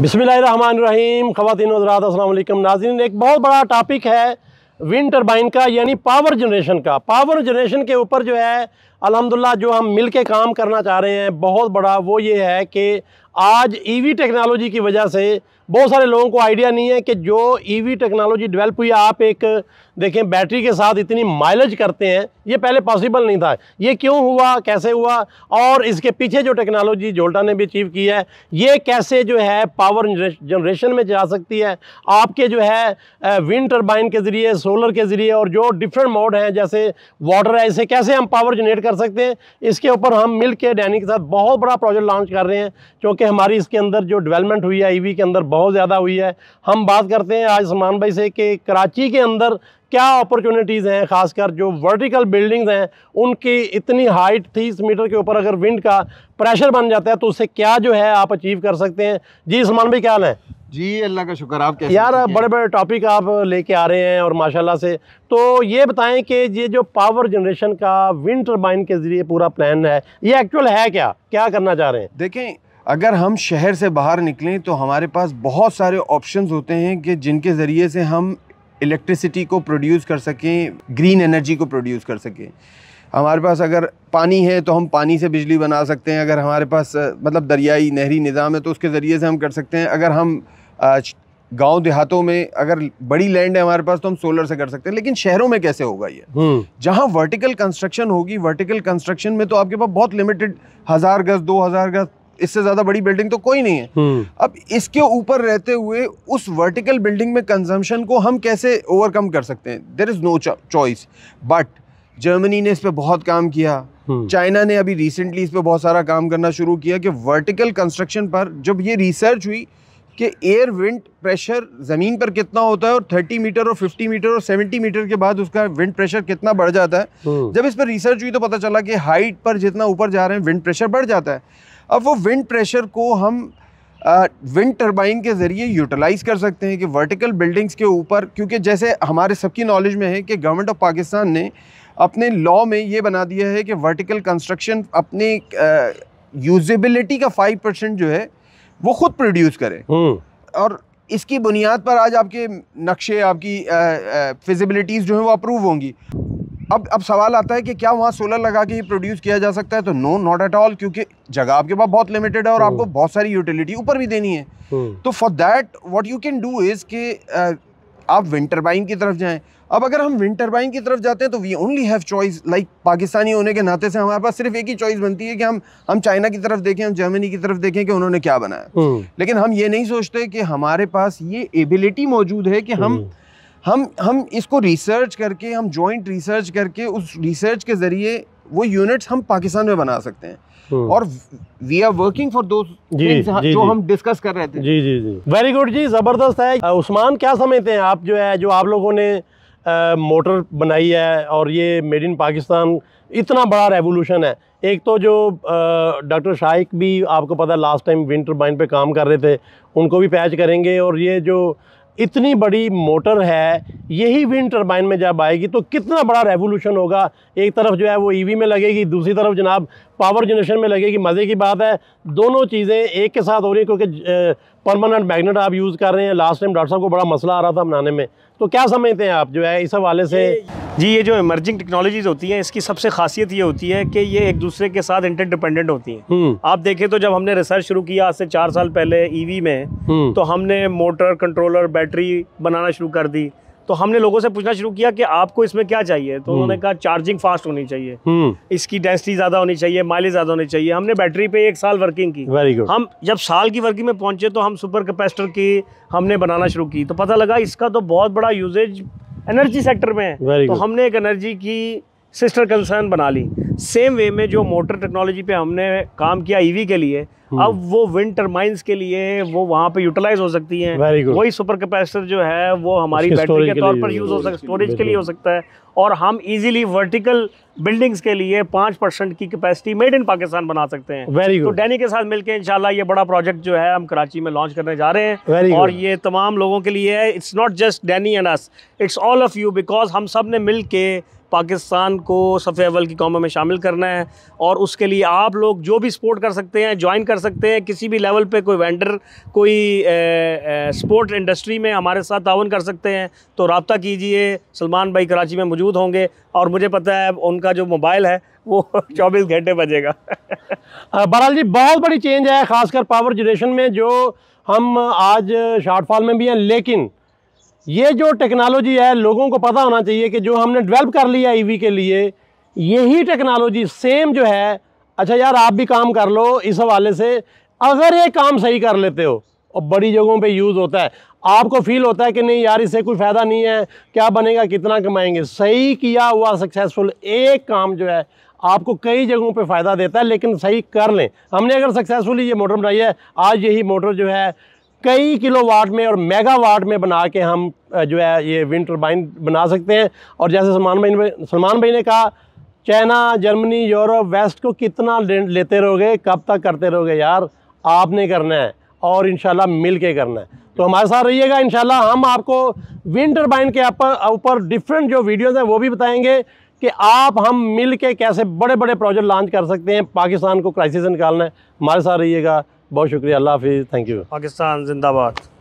बिसमीम ख़वान अल्लाम नाजीन एक बहुत बड़ा टॉपिक है विंड टरबाइन का यानी पावर जनरेशन का पावर जनरेशन के ऊपर जो है अलहमदिल्ला जो हम मिल के काम करना चाह रहे हैं बहुत बड़ा वो ये है कि आज ईवी e टेक्नोलॉजी की वजह से बहुत सारे लोगों को आइडिया नहीं है कि जो ईवी e टेक्नोलॉजी डेवलप हुई आप एक देखें बैटरी के साथ इतनी माइलेज करते हैं ये पहले पॉसिबल नहीं था ये क्यों हुआ कैसे हुआ और इसके पीछे जो टेक्नोलॉजी जोल्टा ने भी अचीव की है ये कैसे जो है पावर जनरेशन में जा सकती है आपके जो है विंड टर्बाइन के ज़रिए सोलर के ज़रिए और जो डिफरेंट मोड हैं जैसे वाटर है इसे कैसे हम पावर जनरेट कर सकते हैं इसके ऊपर हम मिल के डैनी के साथ बहुत बड़ा प्रोजेक्ट लॉन्च कर रहे हैं क्योंकि हमारी इसके अंदर जो डेवलपमेंट हुई है ई के अंदर बहुत ज़्यादा हुई है हम बात करते हैं आज समान भाई से कि कराची के अंदर क्या अपॉर्चुनिटीज़ हैं खासकर जो वर्टिकल बिल्डिंग्स हैं उनकी इतनी हाइट तीस मीटर के ऊपर अगर विंड का प्रेशर बन जाता है तो उससे क्या जो है आप अचीव कर सकते हैं जी समान भाई क्या हाल है जी अल्लाह का शुक्र आप कैसे यार बड़े बड़े टॉपिक आप लेके आ रहे हैं और माशाल्लाह से तो ये बताएं कि ये जो पावर जनरेशन का विंड टर्बाइन के ज़रिए पूरा प्लान है ये एक्चुअल है क्या क्या करना चाह रहे हैं देखें अगर हम शहर से बाहर निकलें तो हमारे पास बहुत सारे ऑप्शन होते हैं कि जिनके ज़रिए से हम इलेक्ट्रिसिटी को प्रोड्यूस कर सकें ग्रीन एनर्जी को प्रोड्यूस कर सकें हमारे पास अगर पानी है तो हम पानी से बिजली बना सकते हैं अगर हमारे पास मतलब दरियाई नहरी निज़ाम है तो उसके ज़रिए से हम कर सकते हैं अगर हम गांव देहातों में अगर बड़ी लैंड है हमारे पास तो हम सोलर से कर सकते हैं लेकिन शहरों में कैसे होगा ये हम्म। जहां वर्टिकल कंस्ट्रक्शन होगी वर्टिकल कंस्ट्रक्शन में तो आपके पास बहुत लिमिटेड हज़ार गज दो हज़ार गज इससे ज़्यादा बड़ी बिल्डिंग तो कोई नहीं है हम्म। अब इसके ऊपर रहते हुए उस वर्टिकल बिल्डिंग में कंजम्पशन को हम कैसे ओवरकम कर सकते हैं there is no choice but Germany ने इस पर बहुत काम किया चाइना हम्म। ने अभी रिसेंटली इस पर बहुत सारा काम करना शुरू किया कि वर्टिकल कंस्ट्रक्शन पर जब ये रिसर्च हुई कि एयर विंड प्रेशर ज़मीन पर कितना होता है और 30 मीटर और 50 मीटर और 70 मीटर के बाद उसका विंड प्रेशर कितना बढ़ जाता है हम्म। जब इस पर रिसर्च हुई तो पता चला कि हाइट पर जितना ऊपर जा रहे हैं विंड प्रेशर बढ़ जाता है अब वो विंड प्रेशर को हम विंड टरबाइन के ज़रिए यूटिलाइज़ कर सकते हैं कि वर्टिकल बिल्डिंग्स के ऊपर क्योंकि जैसे हमारे सबकी नॉलेज में है कि गवर्नमेंट ऑफ पाकिस्तान ने अपने लॉ में ये बना दिया है कि वर्टिकल कंस्ट्रक्शन अपने यूजबिलिटी का फाइव परसेंट जो है वो खुद प्रोड्यूस करें हम्म। और इसकी बुनियाद पर आज आपके नक्शे आपकी फिजिबिलिटीज़ जो हैं वो अप्रूव होंगी अब अब सवाल आता है कि क्या वहाँ सोलर लगा के प्रोड्यूस किया जा सकता है तो नो नॉट एट ऑल क्योंकि जगह आपके पास बहुत लिमिटेड है और आपको हम्म। बहुत सारी यूटिलिटी ऊपर भी देनी है हम्म। तो for that what you can do is के आप विंड की तरफ जाएं अब अगर हम विंटर बाइंग की तरफ जाते हैं तो we only have choice like Pakistani होने के नाते से हमारे पास सिर्फ एक ही चॉइस बनती है कि हम हम चाइना की तरफ देखें हम जर्मनी की तरफ देखें कि उन्होंने क्या बनाया हम्म। लेकिन हम ये नहीं सोचते कि हमारे पास ये एबिलिटी मौजूद है कि हम हम हम इसको रिसर्च करके हम जॉइंट रिसर्च करके उस रिसर्च के ज़रिए वो यूनिट्स हम पाकिस्तान में बना सकते हैं हम्म। और वी आर वर्किंग फॉर दो जो हम डिस्कस कर रहे थे जी जी जी वेरी गुड जी ज़बरदस्त है उस्मान क्या समझते हैं आप जो है जो आप लोगों ने मोटर बनाई है और ये मेड इन पाकिस्तान इतना बड़ा रेवोल्यूशन है एक तो जो डॉक्टर शाइक भी आपको पता लास्ट टाइम विंटर बाइन पे काम कर रहे थे उनको भी पैच करेंगे और ये जो इतनी बड़ी मोटर है यही विंड टरबाइन में जब आएगी तो कितना बड़ा रेवोल्यूशन होगा एक तरफ जो है वो ईवी e में लगेगी दूसरी तरफ जनाब पावर जनरेशन में लगेगी मज़े की बात है दोनों चीज़ें एक के साथ हो रही है क्योंकि परमानेंट मैग्नेट आप यूज़ कर रहे हैं लास्ट टाइम डॉक्टर साहब को बड़ा मसला आ रहा था बनाने में तो क्या समझते हैं आप जो है इस हवाले से जी ये जो इमर्जिंग टेक्नोलॉजीज होती हैं इसकी सबसे खासियत ये होती है कि ये एक दूसरे के साथ इंटरडिपेंडेंट होती हैं हम्म। आप देखें तो जब हमने रिसर्च शुरू किया आज से चार साल पहले ईवी e में हम्म। तो हमने मोटर कंट्रोलर बैटरी बनाना शुरू कर दी तो हमने लोगों से पूछना शुरू किया कि आपको इसमें क्या चाहिए तो हम्म। उन्होंने कहा चार्जिंग फास्ट होनी चाहिए हम्म। इसकी डेंसिटी ज़्यादा होनी चाहिए माइलेज ज़्यादा होनी चाहिए हमने बैटरी पे एक साल वर्किंग की वेरी गुड हम जब साल की वर्किंग में पहुंचे तो हम सुपर कैपेसिटर की हमने बनाना शुरू की तो पता लगा इसका तो बहुत बड़ा यूजेज एनर्जी सेक्टर में है तो हमने एक एनर्जी की सिस्टर कंसर्न बना ली सेम वे में जो मोटर टेक्नोलॉजी पे हमने काम किया ईवी e के लिए हम्म। अब वो विंड टर्माइंस के लिए वो वहाँ पे यूटिलाइज हो सकती हैं वही सुपर कैपेसिटर जो है वो हमारी बैटरी के, तौर पर यूज़ हो सकता है स्टोरेज के लिए हो सकता है और हम इजीली वर्टिकल बिल्डिंग्स के लिए पाँच परसेंट की कैपेसिटी मेड इन पाकिस्तान बना सकते हैं वेरी गुड तो डैनी के साथ मिलकर इंशाल्लाह ये बड़ा प्रोजेक्ट जो है हम कराची में लॉन्च करने जा रहे हैं Very और good. ये तमाम लोगों के लिए है it's not just Danny and us it's all of you because हम सब ने मिल के पाकिस्तान को सफ़े अवल की कौमों में शामिल करना है और उसके लिए आप लोग जो भी सपोर्ट कर सकते हैं ज्वाइन कर कर सकते हैं किसी भी लेवल पे कोई वेंडर कोई स्पोर्ट इंडस्ट्री में हमारे साथ ताउन कर सकते हैं तो रबता कीजिए सलमान भाई कराची में मौजूद होंगे और मुझे पता है उनका जो मोबाइल है वो चौबीस घंटे बजेगा बहरहाल जी बहुत बड़ी चेंज है ख़ासकर पावर जनरेशन में जो हम आज शार्टफॉल में भी हैं लेकिन ये जो टेक्नोलॉजी है लोगों को पता होना चाहिए कि जो हमने डेवलप कर लिया ईवी e के लिए यही टेक्नोलॉजी सेम जो है अच्छा यार आप भी काम कर लो इस हवाले से अगर ये काम सही कर लेते हो और बड़ी जगहों पे यूज़ होता है आपको फील होता है कि नहीं यार इससे कोई फ़ायदा नहीं है क्या बनेगा कितना कमाएंगे सही किया हुआ सक्सेसफुल एक काम जो है आपको कई जगहों पे फ़ायदा देता है लेकिन सही कर लें हमने अगर सक्सेसफुली ये मोटर बनाई है आज यही मोटर जो है कई किलो वाट में और मेगा वाट में बना के हम जो है ये विंड टर्बाइन बना सकते हैं और जैसे सलमान भाई सलमान भाई ने कहा चाइना जर्मनी यूरोप वेस्ट को कितना लेते रहोगे कब तक करते रहोगे यार आपने करना है और इनशाला मिल के करना है तो हमारे साथ रहिएगा इनशाला हम आपको विंड टर्बाइन के ऊपर डिफरेंट जो वीडियोज़ हैं वो भी बताएंगे कि आप हम मिल के कैसे बड़े बड़े प्रोजेक्ट लॉन्च कर सकते हैं पाकिस्तान को क्राइसिस निकालना है हमारे साथ रहिएगा बहुत शुक्रिया अल्लाह हाफिज़ थैंक यू पाकिस्तान जिंदाबाद